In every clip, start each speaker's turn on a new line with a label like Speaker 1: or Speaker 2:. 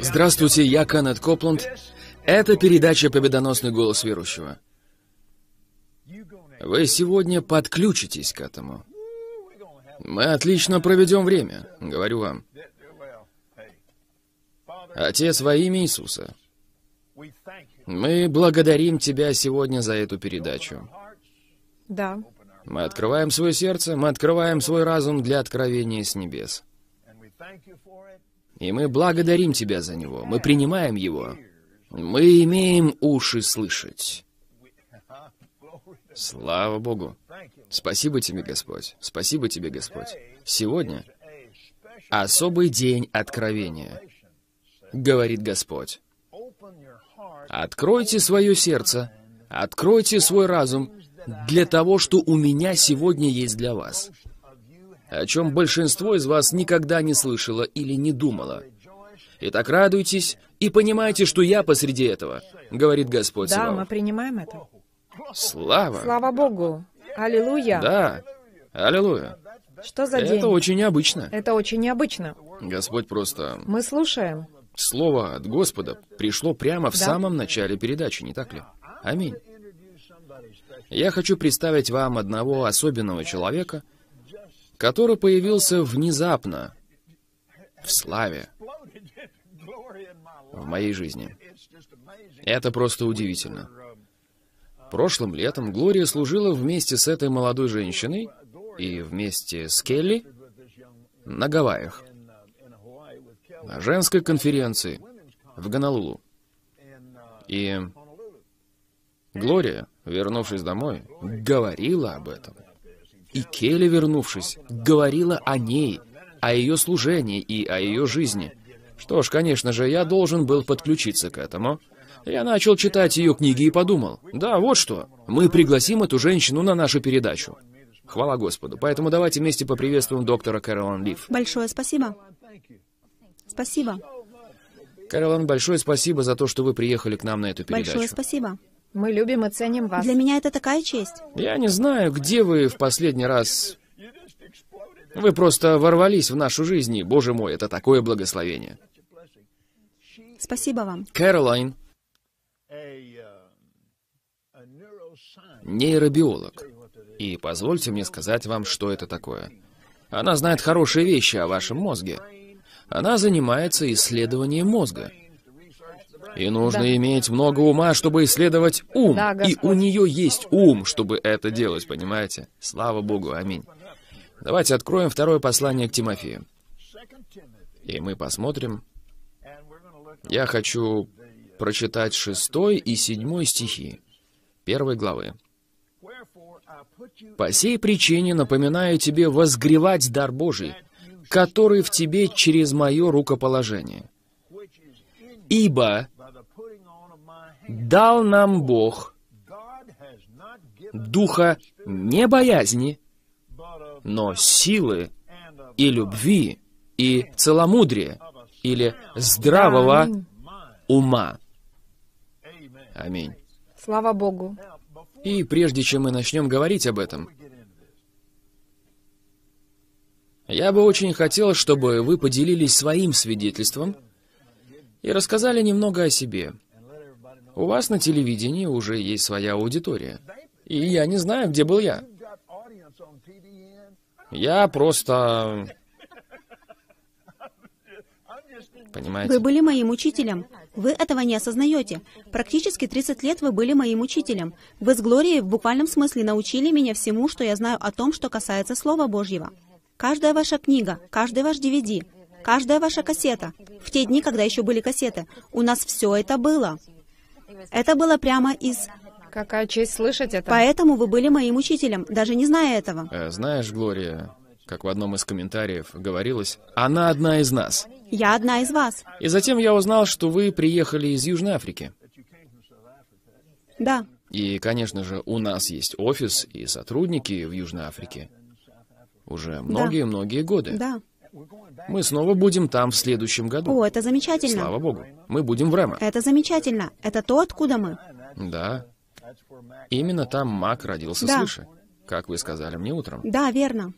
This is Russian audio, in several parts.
Speaker 1: Здравствуйте, я Канет Копланд. Это передача «Победоносный голос верующего». Вы сегодня подключитесь к этому. Мы отлично проведем время, говорю вам. Отец, во имя Иисуса, мы благодарим Тебя сегодня за эту передачу. Да. Мы открываем свое сердце, мы открываем свой разум для откровения с небес. И мы благодарим Тебя за него, мы принимаем его. Мы имеем уши слышать. Слава Богу! Спасибо Тебе, Господь! Спасибо Тебе, Господь! Сегодня особый день откровения, говорит Господь. Откройте свое сердце, откройте свой разум для того, что у меня сегодня есть для вас о чем большинство из вас никогда не слышало или не думало. Итак, радуйтесь и понимайте, что я посреди этого, говорит Господь Да, Саваоф. мы
Speaker 2: принимаем это.
Speaker 1: Слава!
Speaker 2: Слава Богу! Аллилуйя!
Speaker 1: Да, аллилуйя!
Speaker 2: Что за это день? Это очень необычно. Это очень необычно.
Speaker 1: Господь просто...
Speaker 2: Мы слушаем.
Speaker 1: Слово от Господа пришло прямо в да? самом начале передачи, не так ли? Аминь. Я хочу представить вам одного особенного человека — который появился внезапно в славе в моей жизни. Это просто удивительно. Прошлым летом Глория служила вместе с этой молодой женщиной и вместе с Келли на Гавайях, на женской конференции в Гонолулу. И Глория, вернувшись домой, говорила об этом. И Келли, вернувшись, говорила о ней, о ее служении и о ее жизни. Что ж, конечно же, я должен был подключиться к этому. Я начал читать ее книги и подумал, да, вот что, мы пригласим эту женщину на нашу передачу. Хвала Господу. Поэтому давайте вместе поприветствуем доктора Кэролан Лив.
Speaker 2: Большое спасибо. Спасибо.
Speaker 1: Кэролан, большое спасибо за то, что вы приехали к нам на эту передачу. Большое
Speaker 2: спасибо. Мы любим и ценим вас. Для меня это такая честь.
Speaker 1: Я не знаю, где вы в последний раз... Вы просто ворвались в нашу жизнь, и, боже мой, это такое благословение.
Speaker 2: Спасибо вам.
Speaker 1: Кэролайн. Нейробиолог. И позвольте мне сказать вам, что это такое. Она знает хорошие вещи о вашем мозге. Она занимается исследованием мозга. И нужно да. иметь много ума, чтобы исследовать ум. Да, и у нее есть ум, чтобы это делать, понимаете? Слава Богу, аминь. Давайте откроем второе послание к Тимофею. И мы посмотрим. Я хочу прочитать шестой и седьмой стихи первой главы. «По сей причине напоминаю тебе возгревать дар Божий, который в тебе через мое рукоположение. Ибо дал нам Бог духа не боязни, но силы и любви, и целомудрия, или здравого ума. Аминь. Слава Богу. И прежде чем мы начнем говорить об этом, я бы очень хотел, чтобы вы поделились своим свидетельством и рассказали немного о себе. У вас на телевидении уже есть своя аудитория. И я не знаю, где был я. Я просто... Понимаете? Вы
Speaker 2: были моим учителем. Вы этого не осознаете. Практически 30 лет вы были моим учителем. Вы с Глорией в буквальном смысле научили меня всему, что я знаю о том, что касается Слова Божьего. Каждая ваша книга, каждый ваш DVD, каждая ваша кассета, в те дни, когда еще были кассеты, у нас все это было. Это было прямо из... Какая честь слышать это. Поэтому вы были моим учителем, даже не зная этого.
Speaker 1: Э, знаешь, Глория, как в одном из комментариев говорилось, она одна из нас.
Speaker 2: Я одна из вас.
Speaker 1: И затем я узнал, что вы приехали из Южной Африки. Да. И, конечно же, у нас есть офис и сотрудники в Южной Африке. Уже многие-многие да. многие годы. Да. Мы снова будем там в следующем году. О, это замечательно. Слава богу. Мы будем в Рема. Это замечательно. Это то, откуда мы. Да. Именно там Мак родился да. свыше. Как вы сказали мне утром.
Speaker 2: Да, верно.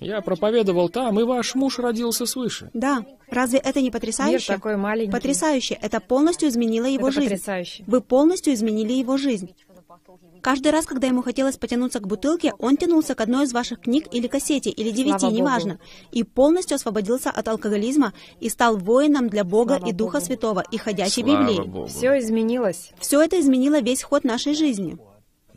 Speaker 1: Я проповедовал там, и ваш муж родился свыше.
Speaker 2: Да. Разве это не потрясающе? Мир такой маленький. Потрясающе. Это полностью изменило его это жизнь. Потрясающе. Вы полностью изменили его жизнь. Каждый раз, когда ему хотелось потянуться к бутылке, он тянулся к одной из ваших книг или кассете, или девяти, Слава неважно, Богу. и полностью освободился от алкоголизма и стал воином для Бога Слава и Духа Богу. Святого и ходячей Слава Библии. Богу. Все изменилось. Все это изменило весь ход
Speaker 1: нашей жизни.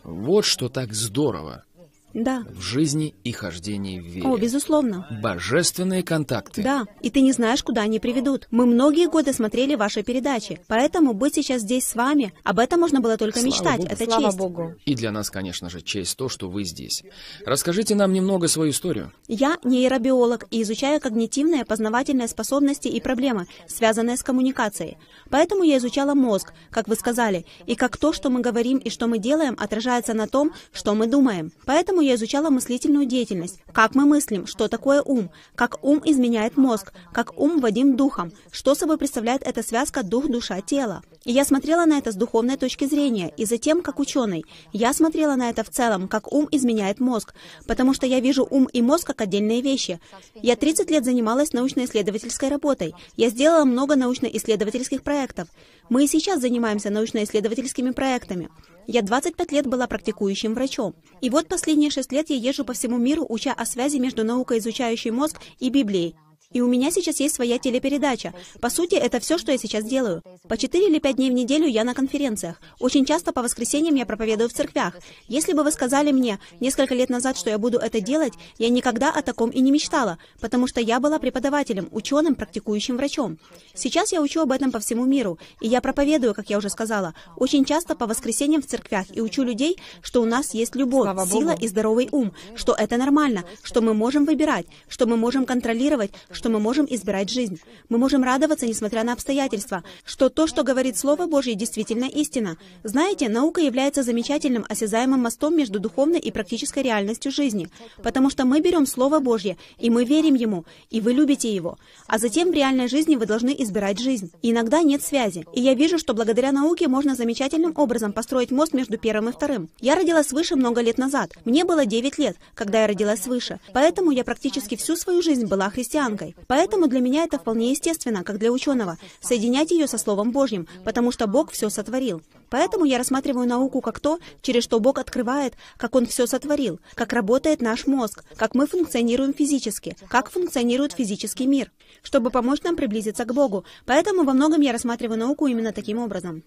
Speaker 1: Вот что так здорово. Да. В жизни и хождении в вере. О,
Speaker 2: безусловно.
Speaker 1: Божественные контакты. Да.
Speaker 2: И ты не знаешь, куда они приведут. Мы многие годы смотрели ваши передачи, поэтому быть сейчас здесь с вами, об этом можно было только Слава мечтать. Богу. Это Слава честь. Богу.
Speaker 1: И для нас, конечно же, честь то, что вы здесь. Расскажите нам немного свою
Speaker 3: историю.
Speaker 2: Я нейробиолог и изучаю когнитивные, познавательные способности и проблемы, связанные с коммуникацией. Поэтому я изучала мозг, как вы сказали, и как то, что мы говорим и что мы делаем, отражается на том, что мы думаем. Поэтому тему я изучала мыслительную деятельность, как мы мыслим, что такое ум, как ум изменяет мозг, как ум вадим духом, что собой представляет эта связка дух-душа-тело. И я смотрела на это с духовной точки зрения, и затем как ученый. Я смотрела на это в целом, как ум изменяет мозг, потому что я вижу ум и мозг как отдельные вещи. Я 30 лет занималась научно-исследовательской работой. Я сделала много научно-исследовательских проектов. Мы и сейчас занимаемся научно-исследовательскими проектами. Я 25 лет была практикующим врачом. И вот последние 6 лет я езжу по всему миру, уча о связи между наукой, изучающей мозг, и Библией. И у меня сейчас есть своя телепередача. По сути, это все, что я сейчас делаю. По 4 или 5 дней в неделю я на конференциях. Очень часто по воскресеньям я проповедую в церквях. Если бы вы сказали мне несколько лет назад, что я буду это делать, я никогда о таком и не мечтала, потому что я была преподавателем, ученым, практикующим врачом. Сейчас я учу об этом по всему миру, и я проповедую, как я уже сказала, очень часто по воскресеньям в церквях и учу людей, что у нас есть любовь, сила и здоровый ум, что это нормально, что мы можем выбирать, что мы можем контролировать, что мы можем избирать жизнь. Мы можем радоваться, несмотря на обстоятельства, что то, что говорит Слово Божье, действительно истина. Знаете, наука является замечательным осязаемым мостом между духовной и практической реальностью жизни, потому что мы берем Слово Божье, и мы верим Ему, и вы любите Его. А затем в реальной жизни вы должны избирать жизнь. иногда нет связи. И я вижу, что благодаря науке можно замечательным образом построить мост между первым и вторым. Я родилась свыше много лет назад. Мне было 9 лет, когда я родилась свыше. Поэтому я практически всю свою жизнь была христианкой. Божьей. Поэтому для меня это вполне естественно, как для ученого, соединять ее со Словом Божьим, потому что Бог все сотворил. Поэтому я рассматриваю науку как то, через что Бог открывает, как Он все сотворил, как работает наш мозг, как мы функционируем физически, как функционирует физический мир, чтобы помочь нам приблизиться к Богу. Поэтому во многом я рассматриваю науку именно таким образом.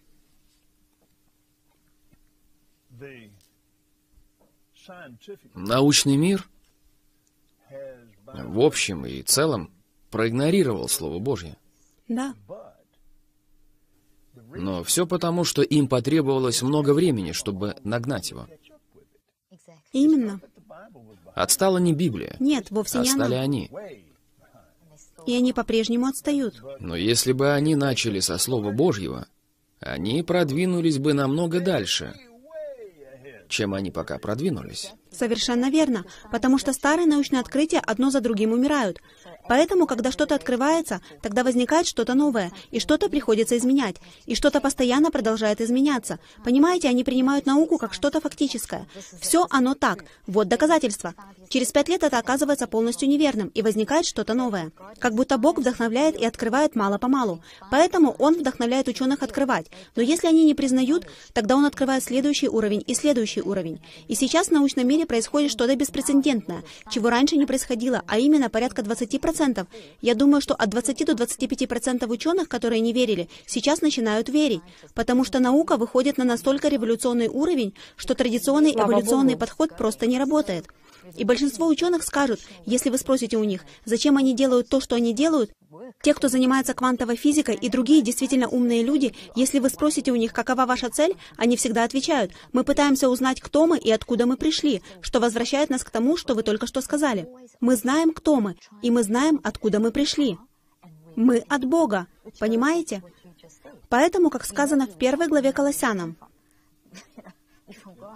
Speaker 1: Научный мир в общем и целом проигнорировал Слово Божье. Да. Но все потому, что им потребовалось много времени, чтобы нагнать его. Именно. Отстала не Библия.
Speaker 2: Нет, вовсе не Отстали она. они. И они по-прежнему отстают.
Speaker 1: Но если бы они начали со Слова Божьего, они продвинулись бы намного дальше, чем они пока продвинулись.
Speaker 2: Совершенно верно, потому что старые научные открытия одно за другим умирают. Поэтому, когда что-то открывается, тогда возникает что-то новое, и что-то приходится изменять, и что-то постоянно продолжает изменяться. Понимаете, они принимают науку как что-то фактическое. Все оно так. Вот доказательства. Через пять лет это оказывается полностью неверным, и возникает что-то новое. Как будто Бог вдохновляет и открывает мало-помалу. Поэтому Он вдохновляет ученых открывать. Но если они не признают, тогда Он открывает следующий уровень и следующий уровень. И сейчас в научном мире происходит что-то беспрецедентное, чего раньше не происходило, а именно порядка 20% 20%. Я думаю, что от 20 до 25% процентов ученых, которые не верили, сейчас начинают верить, потому что наука выходит на настолько революционный уровень, что традиционный эволюционный подход просто не работает. И большинство ученых скажут, если вы спросите у них, зачем они делают то, что они делают, те, кто занимается квантовой физикой и другие действительно умные люди, если вы спросите у них, какова ваша цель, они всегда отвечают, мы пытаемся узнать, кто мы и откуда мы пришли, что возвращает нас к тому, что вы только что сказали. Мы знаем, кто мы, и мы знаем, откуда мы пришли. Мы от Бога, понимаете? Поэтому, как сказано в первой главе Колоссянам,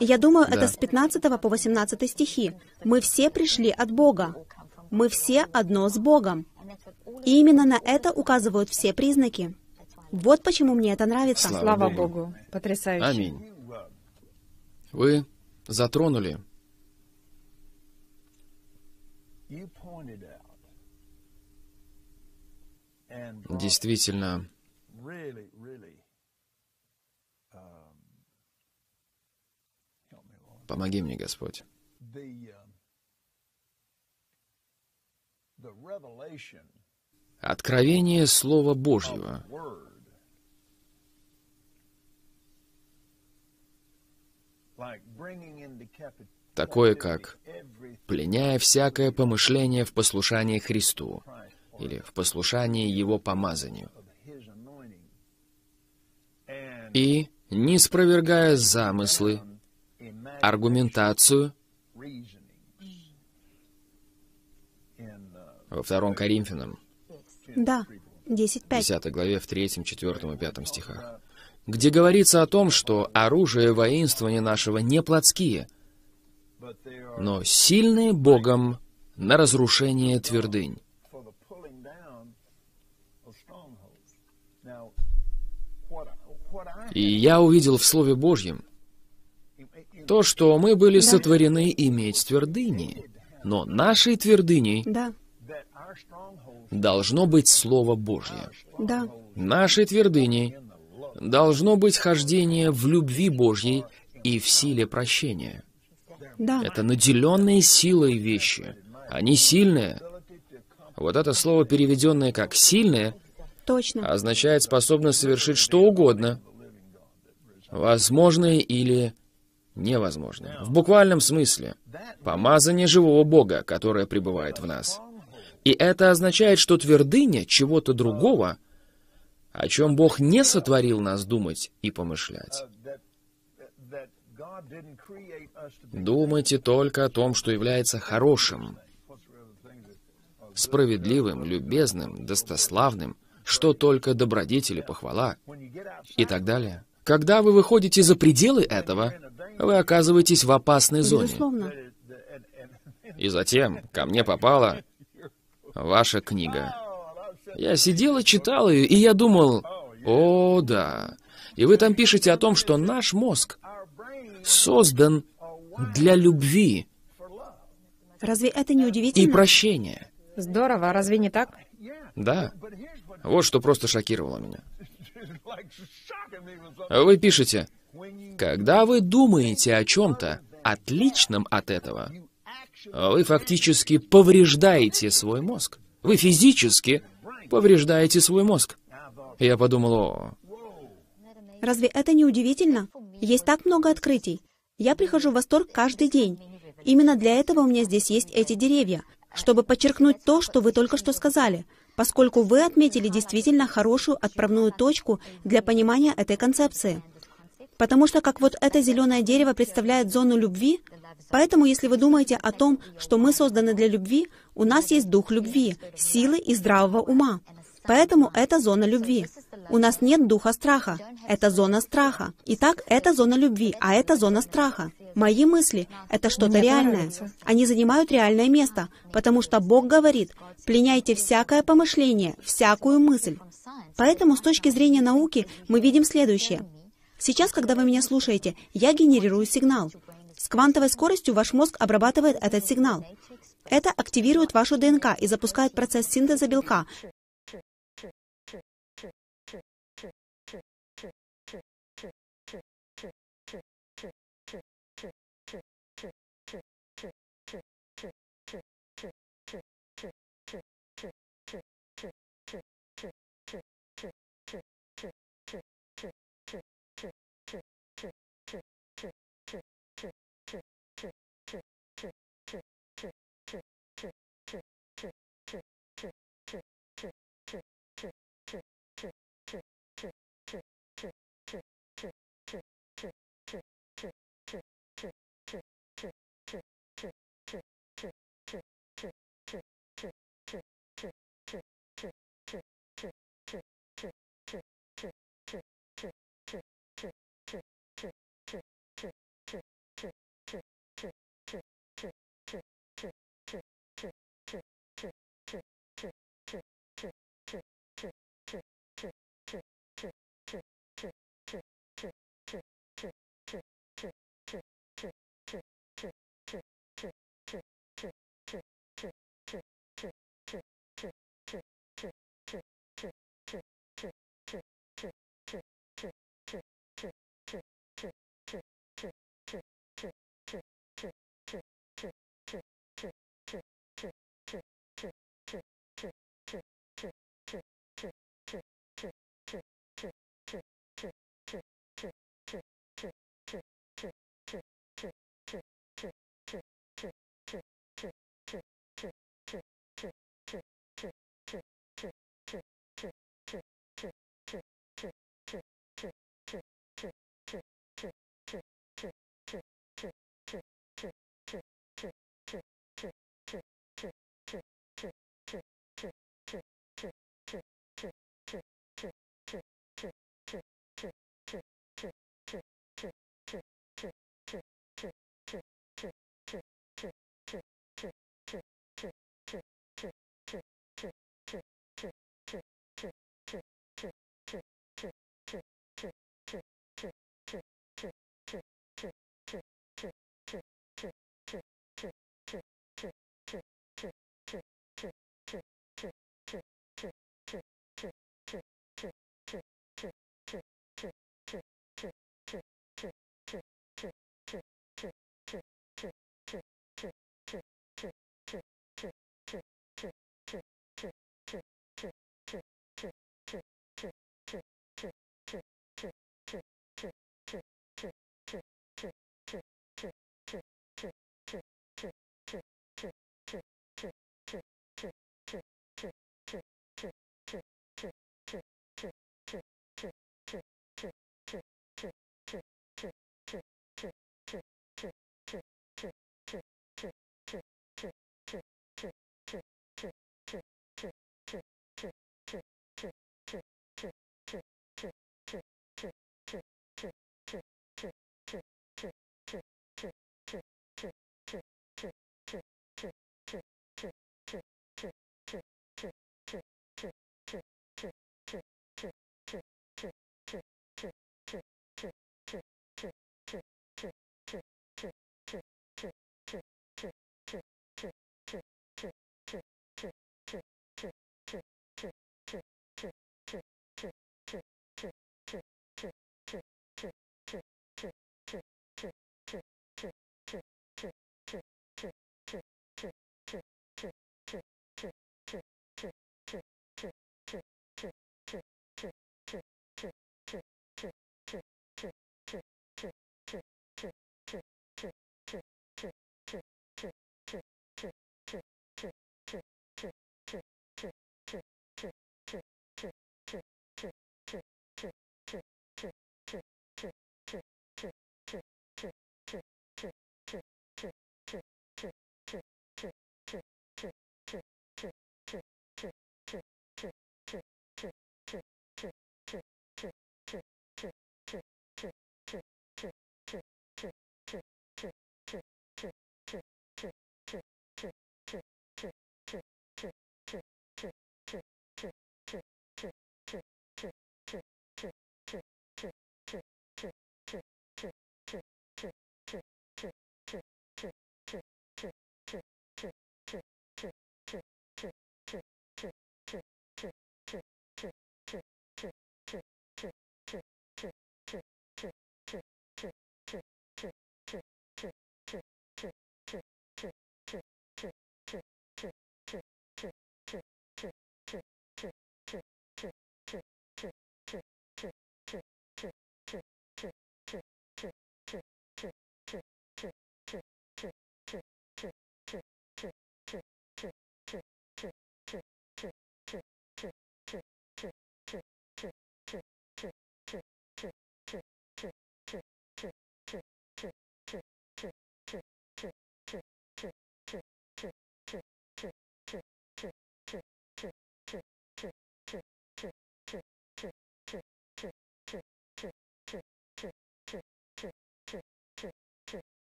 Speaker 2: я думаю, да. это с 15 по 18 стихи. Мы все пришли от Бога. Мы все одно с Богом. И именно на это указывают все признаки. Вот почему мне это нравится. Слава, Слава Богу. Богу. Потрясающе. Аминь.
Speaker 1: Вы затронули
Speaker 3: действительно
Speaker 1: Помоги мне, Господь. Uh, Откровение Слова Божьего. Такое как «пленяя всякое помышление в послушании Христу» или «в послушании Его помазанию» и не спровергая замыслы, аргументацию. Во втором Коринфянам
Speaker 2: да, 10.5.
Speaker 1: 10 главе в 3, 4 и 5 стихах. Где говорится о том, что оружие воинствования нашего не плотские, но сильные Богом на разрушение твердынь. И я увидел в Слове Божьем то, что мы были сотворены иметь твердыни, но нашей твердыней да должно быть Слово Божье. Да. Нашей твердыней должно быть хождение в любви Божьей и в силе прощения. Да. Это наделенные силой вещи. Они сильные. Вот это слово, переведенное как «сильное», Точно. означает способность совершить что угодно, возможное или невозможное. В буквальном смысле. Помазание живого Бога, которое пребывает в нас. И это означает, что твердыня чего-то другого, о чем Бог не сотворил нас думать и помышлять. Думайте только о том, что является хорошим, справедливым, любезным, достославным, что только добродетели, похвала и так далее. Когда вы выходите за пределы этого, вы оказываетесь в опасной зоне. И затем ко мне попало ваша книга. Я сидел и читал ее, и я думал, о да, и вы там пишете о том, что наш мозг создан для любви. Разве это не удивительно? И прощения.
Speaker 2: Здорово, а разве не так?
Speaker 1: Да. Вот что просто шокировало меня. Вы пишете, когда вы думаете о чем-то, отличном от этого, а вы фактически повреждаете свой мозг. Вы физически повреждаете свой мозг. Я подумал, о...
Speaker 2: Разве это не удивительно? Есть так много открытий. Я прихожу в восторг каждый день. Именно для этого у меня здесь есть эти деревья, чтобы подчеркнуть то, что вы только что сказали, поскольку вы отметили действительно хорошую отправную точку для понимания этой концепции. Потому что как вот это зеленое дерево представляет зону любви, поэтому если вы думаете о том, что мы созданы для любви, у нас есть дух любви, силы и здравого ума. Поэтому это зона любви. У нас нет духа страха. Это зона страха. Итак, это зона любви, а это зона страха. Мои мысли — это что-то реальное. Они занимают реальное место, потому что Бог говорит, пленяйте всякое помышление, всякую мысль. Поэтому с точки зрения науки мы видим следующее — Сейчас, когда вы меня слушаете, я генерирую сигнал. С квантовой скоростью ваш мозг обрабатывает этот сигнал. Это
Speaker 3: активирует вашу ДНК и запускает процесс синтеза белка,